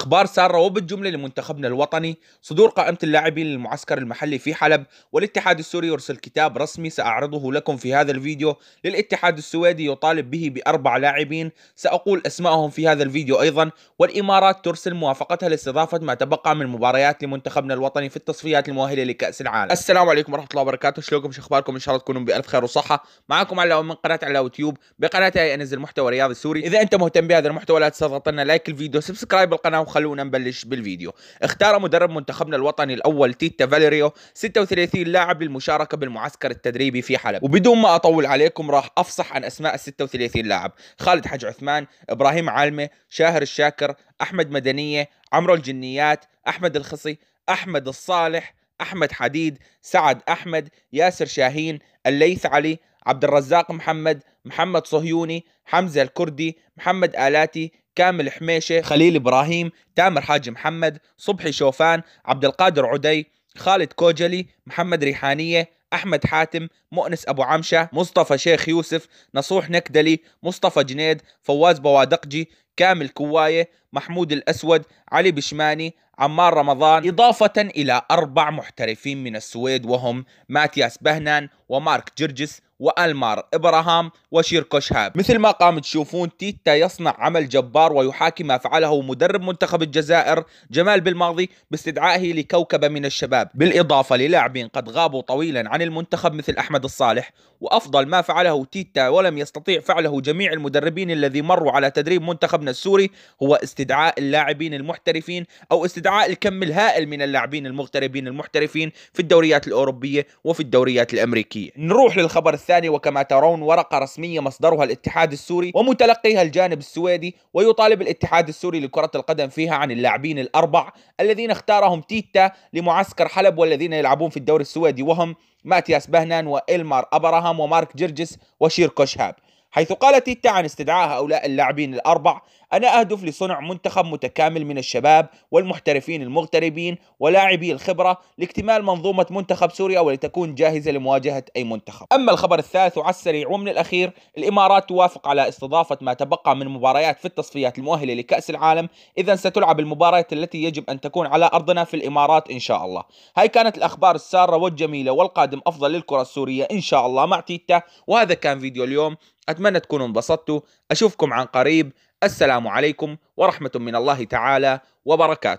أخبار سارة وبالجملة لمنتخبنا الوطني صدور قائمة اللاعبين للمعسكر المحلي في حلب والاتحاد السوري يرسل كتاب رسمي سأعرضه لكم في هذا الفيديو للاتحاد السويدي يطالب به بأربع لاعبين سأقول أسمائهم في هذا الفيديو أيضا والإمارات ترسل موافقتها لاستضافة ما تبقى من مباريات لمنتخبنا الوطني في التصفيات المؤهلة لكأس العالم السلام عليكم ورحمة الله وبركاته شلونكم شو أخباركم إن شاء الله تكونوا بألف خير وصحة معكم علاء من قناة علاء يوتيوب بقناتي أنزل محتوى رياضي سوري إذا أنت مهتم بهذا المحتوى لا تنسى تضغط لنا لايك الفيديو سبسكرايب القناة وخلونا نبلش بالفيديو اختار مدرب منتخبنا الوطني الاول تيتا فاليريو 36 لاعب للمشاركه بالمعسكر التدريبي في حلب وبدون ما اطول عليكم راح افصح عن اسماء ال 36 لاعب خالد حج عثمان ابراهيم عالمه شاهر الشاكر احمد مدنيه عمرو الجنيات احمد الخصي احمد الصالح احمد حديد سعد احمد ياسر شاهين الليث علي عبد الرزاق محمد محمد صهيوني حمزة الكردي محمد آلاتي كامل حميشة خليل إبراهيم تامر حاج محمد صبحي شوفان عبد القادر عدي خالد كوجلي محمد ريحانية أحمد حاتم مؤنس أبو عمشة مصطفى شيخ يوسف نصوح نكدلي مصطفى جنيد فواز بوادقجي كامل كواية محمود الأسود علي بشماني عمار رمضان إضافة إلى أربع محترفين من السويد وهم ماتياس بهنان ومارك جرجس والمار ابراهام وشيركو شهاب مثل ما قام تشوفون تيتا يصنع عمل جبار ويحاكي ما فعله مدرب منتخب الجزائر جمال بالماضي باستدعائه لكوكبه من الشباب بالاضافه للاعبين قد غابوا طويلا عن المنتخب مثل احمد الصالح وافضل ما فعله تيتا ولم يستطيع فعله جميع المدربين الذي مروا على تدريب منتخب منتخبنا السوري هو استدعاء اللاعبين المحترفين او استدعاء الكم الهائل من اللاعبين المغتربين المحترفين في الدوريات الاوروبيه وفي الدوريات الامريكيه. نروح للخبر الثاني وكما ترون ورقه رسميه مصدرها الاتحاد السوري ومتلقيها الجانب السويدي ويطالب الاتحاد السوري لكره القدم فيها عن اللاعبين الاربع الذين اختارهم تيتا لمعسكر حلب والذين يلعبون في الدوري السويدي وهم ماتياس بهنان وإلمار أبراهام ومارك جرجس وشير كوشهاب حيث قالت تيتا عن استدعاء هؤلاء اللاعبين الأربع أنا أهدف لصنع منتخب متكامل من الشباب والمحترفين المغتربين ولاعبي الخبرة لاكتمال منظومة منتخب سوريا ولتكون جاهزة لمواجهة أي منتخب أما الخبر الثالث وعلى السريع ومن الأخير الإمارات توافق على استضافة ما تبقى من مباريات في التصفيات المؤهلة لكأس العالم إذا ستلعب المباريات التي يجب أن تكون على أرضنا في الإمارات إن شاء الله هاي كانت الأخبار السارة والجميلة والقادم أفضل للكرة السورية إن شاء الله مع تيتا وهذا كان فيديو اليوم أتمنى تكونوا انبسطتوا أشوفكم عن قريب السلام عليكم ورحمة من الله تعالى وبركاته